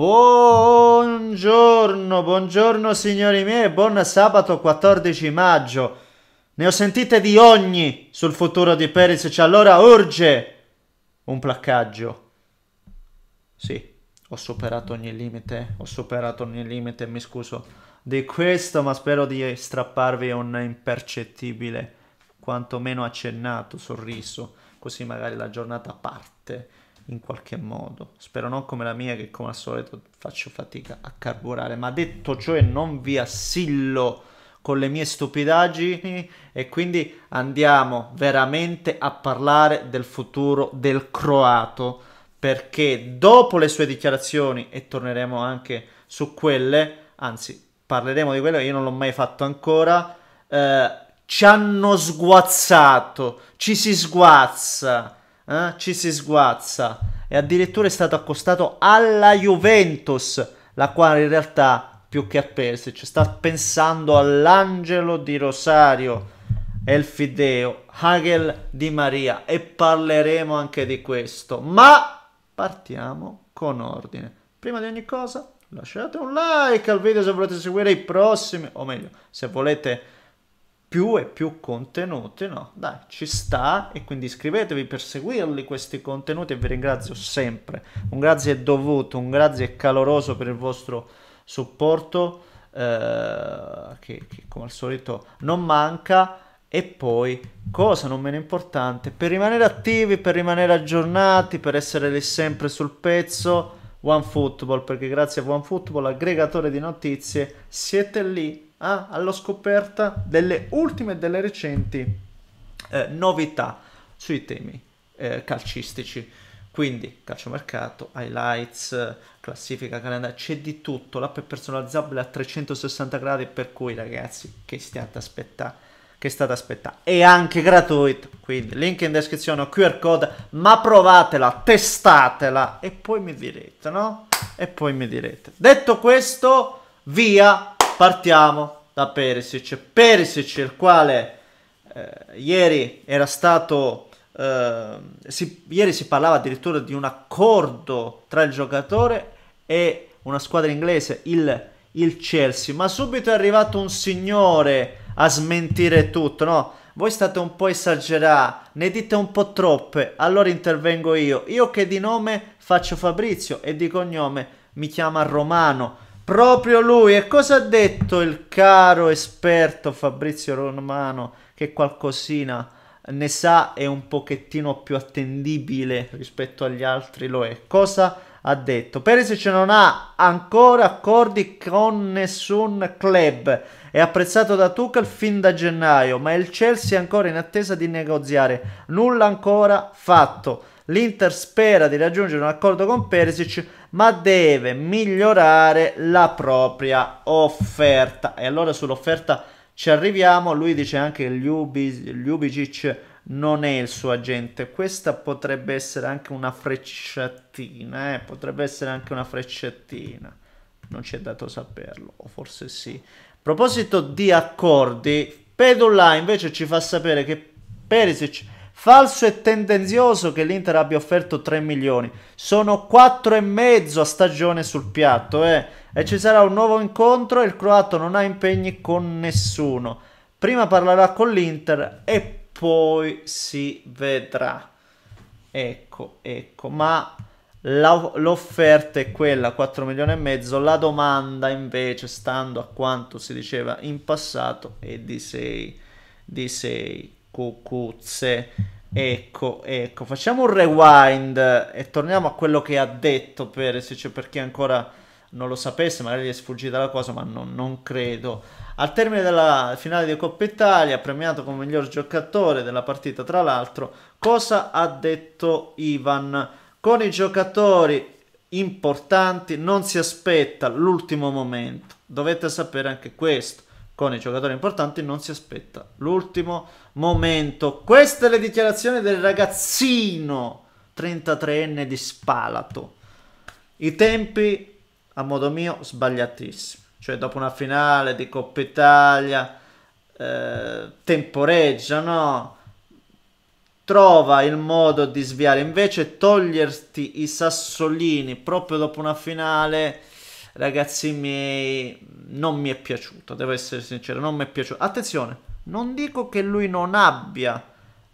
Buongiorno, buongiorno signori miei, buon sabato 14 maggio. Ne ho sentite di ogni sul futuro di Perisic, allora urge un placcaggio. Sì, ho superato ogni limite, ho superato ogni limite, mi scuso di questo, ma spero di strapparvi un impercettibile, quantomeno accennato sorriso, così magari la giornata parte in qualche modo. Spero non come la mia che come al solito faccio fatica a carburare. Ma detto ciò non vi assillo con le mie stupidaggini e quindi andiamo veramente a parlare del futuro del croato perché dopo le sue dichiarazioni e torneremo anche su quelle, anzi parleremo di quello che io non l'ho mai fatto ancora, eh, ci hanno sguazzato, ci si sguazza eh, ci si sguazza e addirittura è stato accostato alla Juventus, la quale in realtà più che a Persic sta pensando all'angelo di Rosario, Elfideo, Hagel di Maria e parleremo anche di questo. Ma partiamo con ordine. Prima di ogni cosa lasciate un like al video se volete seguire i prossimi, o meglio, se volete più e più contenuti, no? Dai, ci sta e quindi iscrivetevi per seguirli questi contenuti e vi ringrazio sempre. Un grazie dovuto, un grazie caloroso per il vostro supporto eh, che, che come al solito non manca. E poi, cosa non meno importante, per rimanere attivi, per rimanere aggiornati, per essere lì sempre sul pezzo, OneFootball, perché grazie a OneFootball, aggregatore di notizie, siete lì ah, alla scoperta delle ultime e delle recenti eh, novità sui temi eh, calcistici. Quindi calciomercato, highlights, classifica, calendario, c'è di tutto. L'app è personalizzabile a 360 gradi per cui ragazzi che stiate aspettando che state aspettando. È anche gratuito, quindi link in descrizione, o QR code, ma provatela, testatela e poi mi direte, no? E poi mi direte. Detto questo, via partiamo da Perisic. Perisic, il quale eh, ieri era stato... Eh, si, ieri si parlava addirittura di un accordo tra il giocatore e una squadra inglese, il, il Chelsea, ma subito è arrivato un signore a smentire tutto, no? Voi state un po' esagerati, ne dite un po' troppe, allora intervengo io. Io che di nome faccio Fabrizio e di cognome mi chiama Romano. Proprio lui. E cosa ha detto il caro esperto Fabrizio Romano che qualcosina ne sa e un pochettino più attendibile rispetto agli altri lo è? Cosa ha detto? Perisic non ha ancora accordi con nessun club. È apprezzato da Tuchel fin da gennaio, ma il Chelsea è ancora in attesa di negoziare. Nulla ancora fatto. L'Inter spera di raggiungere un accordo con Perisic ma deve migliorare la propria offerta. E allora sull'offerta ci arriviamo, lui dice anche che Ljubicic non è il suo agente, questa potrebbe essere anche una frecciatina, eh? potrebbe essere anche una frecciatina, non ci è dato saperlo, o forse sì. A proposito di accordi, Pedula invece ci fa sapere che Perisic Falso e tendenzioso che l'Inter abbia offerto 3 milioni. Sono 4 e mezzo a stagione sul piatto. Eh. E ci sarà un nuovo incontro e il croato non ha impegni con nessuno. Prima parlerà con l'Inter e poi si vedrà. Ecco, ecco. Ma l'offerta è quella, 4 milioni e mezzo. La domanda invece, stando a quanto si diceva in passato, è di 6. Di 6 cucuzze. Ecco, ecco, facciamo un rewind e torniamo a quello che ha detto Perez, c'è per chi ancora non lo sapesse, magari gli è sfuggita la cosa, ma non, non credo. Al termine della finale di Coppa Italia, premiato come miglior giocatore della partita, tra l'altro, cosa ha detto Ivan? Con i giocatori importanti non si aspetta l'ultimo momento, dovete sapere anche questo con i giocatori importanti non si aspetta l'ultimo momento. Queste le dichiarazioni del ragazzino 33enne di Spalato. I tempi, a modo mio, sbagliatissimi. Cioè, dopo una finale di Coppa Italia, eh, temporeggiano, trova il modo di sviare. Invece, toglierti i sassolini proprio dopo una finale ragazzi miei, non mi è piaciuto, devo essere sincero, non mi è piaciuto. Attenzione, non dico che lui non abbia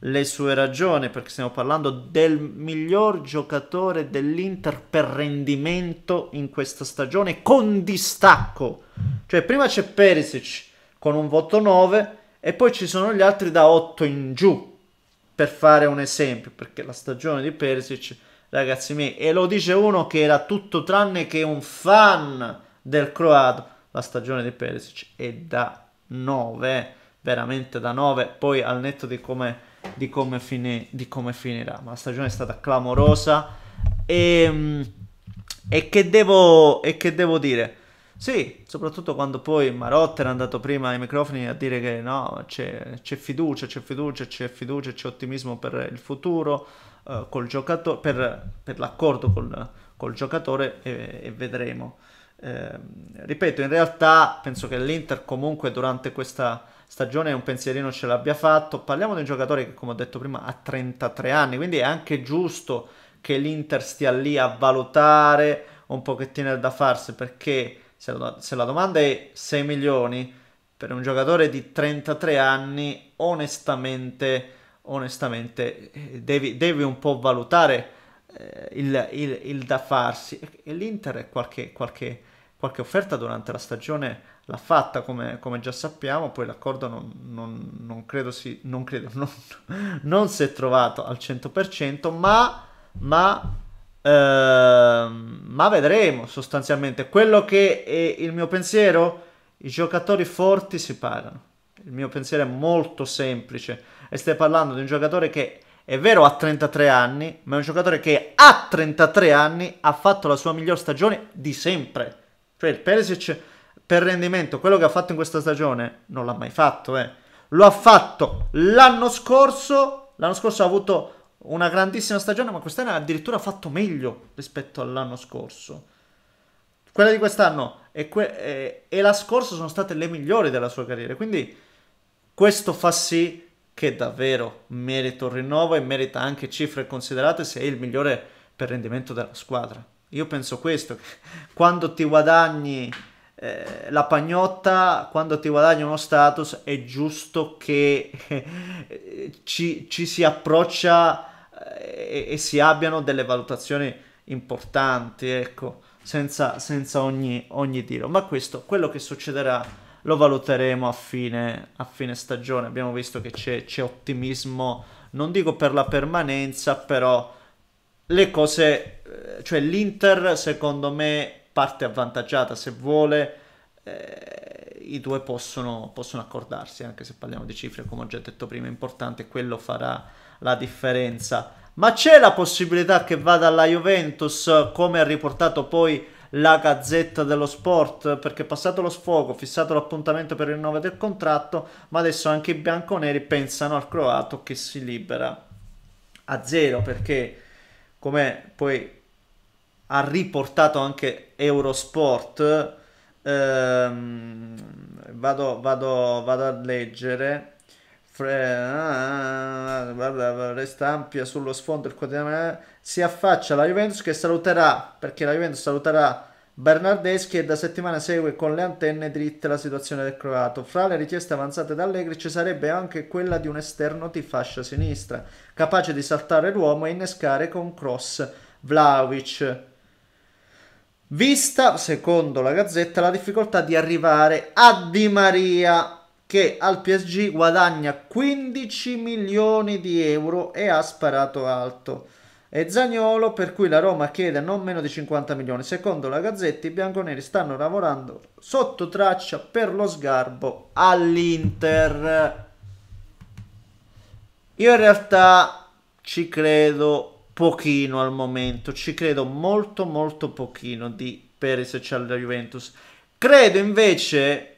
le sue ragioni, perché stiamo parlando del miglior giocatore dell'Inter per rendimento in questa stagione, con distacco. Cioè, prima c'è Perisic con un voto 9 e poi ci sono gli altri da 8 in giù, per fare un esempio, perché la stagione di Perisic ragazzi miei. E lo dice uno che era tutto tranne che un fan del croato. La stagione di Perisic è da 9, veramente da 9. Poi al netto di come, di come, fini, di come finirà. Ma la stagione è stata clamorosa. E, e, che devo, e che devo dire? Sì, soprattutto quando poi Marotta era andato prima ai microfoni a dire che no, c'è, fiducia, c'è fiducia, c'è fiducia, c'è ottimismo per il futuro. Eh, col giocatore, per, per l'accordo col, col, giocatore e, e vedremo. Eh, ripeto, in realtà penso che l'Inter comunque durante questa stagione un pensierino ce l'abbia fatto. Parliamo di un giocatore che, come ho detto prima, ha 33 anni, quindi è anche giusto che l'Inter stia lì a valutare un pochettino da farsi, perché se la, se la domanda è 6 milioni per un giocatore di 33 anni, onestamente onestamente eh, devi, devi un po' valutare eh, il, il, il, da farsi e l'Inter qualche, qualche, qualche, offerta durante la stagione l'ha fatta come, come già sappiamo poi l'accordo non, non, non credo si non, credo, non, non si è trovato al 100% ma, ma Uh, ma vedremo sostanzialmente quello che è il mio pensiero i giocatori forti si pagano il mio pensiero è molto semplice e stai parlando di un giocatore che è vero ha 33 anni, ma è un giocatore che a 33 anni ha fatto la sua miglior stagione di sempre. Cioè il Perisic per rendimento, quello che ha fatto in questa stagione, non l'ha mai fatto, eh. Lo ha fatto l'anno scorso, l'anno scorso ha avuto una grandissima stagione, ma quest'anno ha addirittura fatto meglio rispetto all'anno scorso. Quella di quest'anno e, que- e-, eh, e la scorsa sono state le migliori della sua carriera, quindi questo fa sì che davvero merita un rinnovo e merita anche cifre considerate se è il migliore per rendimento della squadra. Io penso questo, quando ti guadagni eh, la pagnotta, quando ti guadagni uno status, è giusto che eh, ci, ci, si approccia eh, e, si abbiano delle valutazioni importanti, ecco, senza, senza ogni, ogni tiro. Ma questo, quello che succederà lo valuteremo a fine, a fine stagione. Abbiamo visto che c'è, c'è ottimismo, non dico per la permanenza, però le cose, eh, cioè l'Inter secondo me parte avvantaggiata se vuole. Eh, I due possono, possono accordarsi, anche se parliamo di cifre, come ho già detto prima, è importante, quello farà la differenza. Ma c'è la possibilità che vada alla Juventus, come ha riportato poi la Gazzetta dello Sport perché passato lo sfogo, fissato l'appuntamento per il rinnovo del contratto, ma adesso anche i bianconeri pensano al croato che si libera a zero perché come poi ha riportato anche Eurosport ehm, vado, vado, vado a leggere Ah, ah, ah, resta ampia sullo sfondo del quotidiano eh, si affaccia la Juventus che saluterà perché la Juventus saluterà Bernardeschi e da settimana segue con le antenne dritte la situazione del croato. Fra le richieste avanzate da Allegri ci sarebbe anche quella di un esterno di fascia sinistra, capace di saltare l'uomo e innescare con cross Vlaovic. Vista, secondo la Gazzetta, la difficoltà di arrivare a Di Maria che al PSG guadagna 15 milioni di euro e ha sparato alto. E Zagnolo per cui la Roma chiede non meno di 50 milioni. Secondo la Gazzetta i bianconeri stanno lavorando sotto traccia per lo sgarbo all'Inter. Io in realtà ci credo pochino al momento, ci credo molto molto pochino di Perez e alla Juventus. Credo invece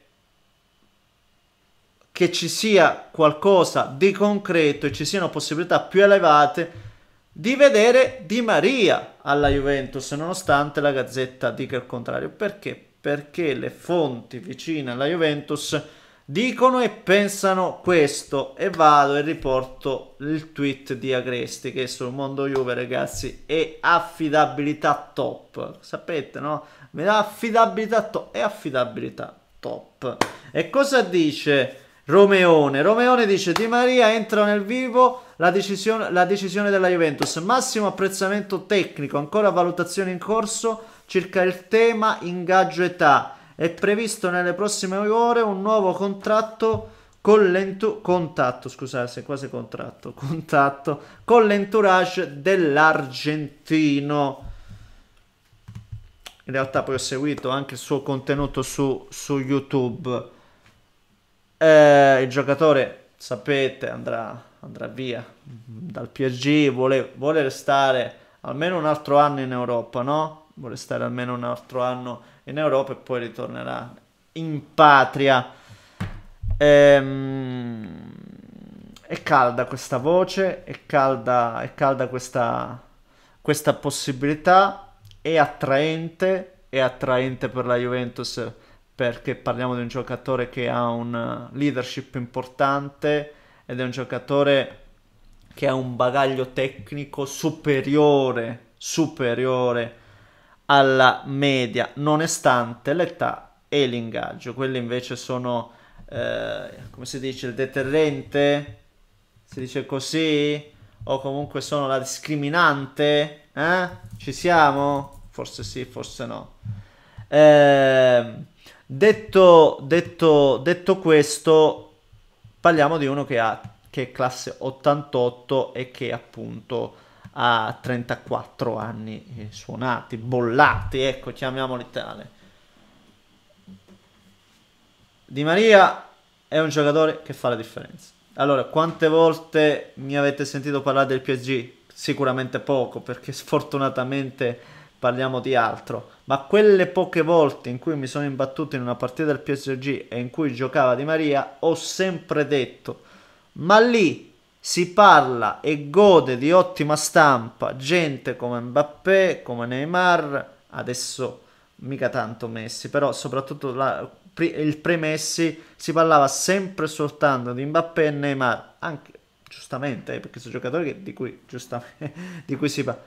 che ci sia qualcosa di concreto e ci siano possibilità più elevate di vedere Di Maria alla Juventus, nonostante la Gazzetta dica il contrario. Perché? Perché le fonti vicine alla Juventus dicono e pensano questo e vado e riporto il tweet di Agresti che sul mondo Juve ragazzi è affidabilità top sapete no? affidabilità top è affidabilità top e cosa dice Romeone. Romeone dice Di Maria entra nel vivo la decisione, la decisione, della Juventus. Massimo apprezzamento tecnico, ancora valutazione in corso circa il tema ingaggio età. È previsto nelle prossime ore un nuovo contratto con l'entourage contatto, scusate, quasi contratto, contatto con l'entourage dell'argentino. In realtà poi ho seguito anche il suo contenuto su, su YouTube. Eh, il giocatore, sapete, andrà, andrà via dal PSG, vuole, vuole, restare almeno un altro anno in Europa, no? Vuole stare almeno un altro anno in Europa e poi ritornerà in patria. Ehm, è calda questa voce, è calda, è calda questa, questa possibilità, è attraente, è attraente per la Juventus perché parliamo di un giocatore che ha un eh, leadership importante ed è un giocatore che ha un bagaglio tecnico superiore, superiore alla media, nonostante l'età e l'ingaggio. Quelli invece sono, eh, come si dice, il deterrente, si dice così, o comunque sono la discriminante. Eh? Ci siamo? Forse sì, forse no. Ehm... Detto, detto, detto questo, parliamo di uno che, ha, che è classe 88 e che appunto ha 34 anni eh, suonati, bollati, ecco, chiamiamoli tale. Di Maria è un giocatore che fa la differenza. Allora, quante volte mi avete sentito parlare del PSG? Sicuramente poco, perché sfortunatamente parliamo di altro. Ma quelle poche volte in cui mi sono imbattuto in una partita del PSG e in cui giocava Di Maria, ho sempre detto, ma lì si parla e gode di ottima stampa gente come Mbappé, come Neymar, adesso mica tanto Messi, però soprattutto la, il pre-Messi si parlava sempre soltanto di Mbappé e Neymar, anche giustamente, eh, perché sono giocatori di, cui, di cui si parla.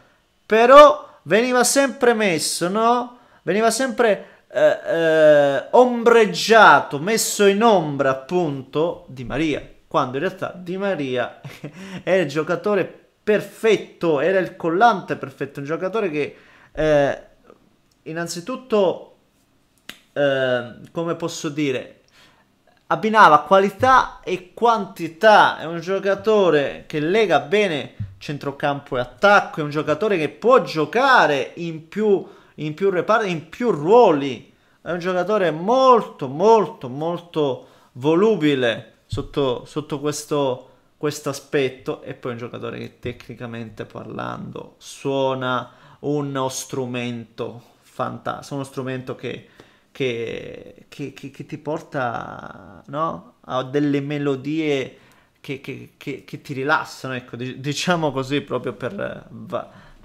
Però veniva sempre messo, no? Veniva sempre eh, eh, ombreggiato, messo in ombra appunto di Maria, quando in realtà Di Maria era il giocatore perfetto, era il collante perfetto, un giocatore che eh, innanzitutto, eh, come posso dire, abbinava qualità e quantità. È un giocatore che lega bene centrocampo e attacco. È un giocatore che può giocare in più, in più reparti, in più ruoli. È un giocatore molto, molto, molto volubile sotto, sotto questo, questo aspetto. E poi è un giocatore che tecnicamente parlando suona uno strumento fantastico. Uno strumento che che, che, che, che ti porta no? a delle melodie che, ti rilassano, ecco, diciamo così proprio per,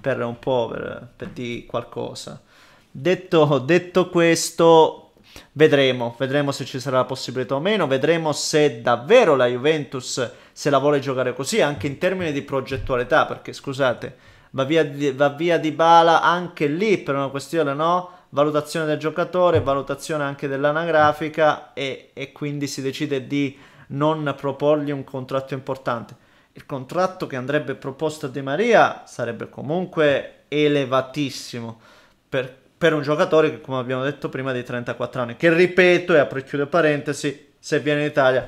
per un po' per, per di qualcosa. Detto, detto questo, vedremo, vedremo se ci sarà la possibilità o meno, vedremo se davvero la Juventus se la vuole giocare così, anche in termini di progettualità, perché scusate, va via, va via di bala anche lì per una questione, no? valutazione del giocatore, valutazione anche dell'anagrafica e, e quindi si decide di non proporgli un contratto importante. Il contratto che andrebbe proposto a Di Maria sarebbe comunque elevatissimo per, per un giocatore che, come abbiamo detto prima, di 34 anni, che ripeto e apro e chiudo parentesi, se viene in Italia,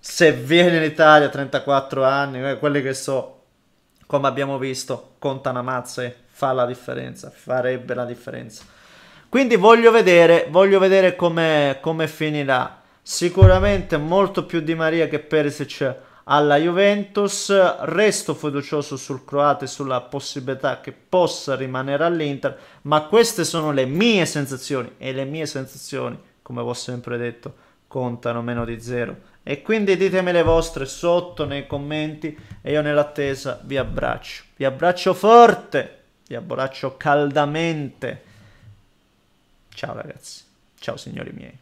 se viene in Italia 34 anni, eh, quelli che so, come abbiamo visto, contano a mazze, fa la differenza, farebbe la differenza. Quindi voglio vedere, voglio vedere come, come finirà. Sicuramente molto più di Maria che Perisic alla Juventus. Resto fiducioso sul croato e sulla possibilità che possa rimanere all'Inter, ma queste sono le mie sensazioni e le mie sensazioni, come ho sempre detto, contano meno di zero. E quindi ditemi le vostre sotto nei commenti e io nell'attesa vi abbraccio. Vi abbraccio forte, vi abbraccio caldamente Ciao ragazzi, ciao signori miei.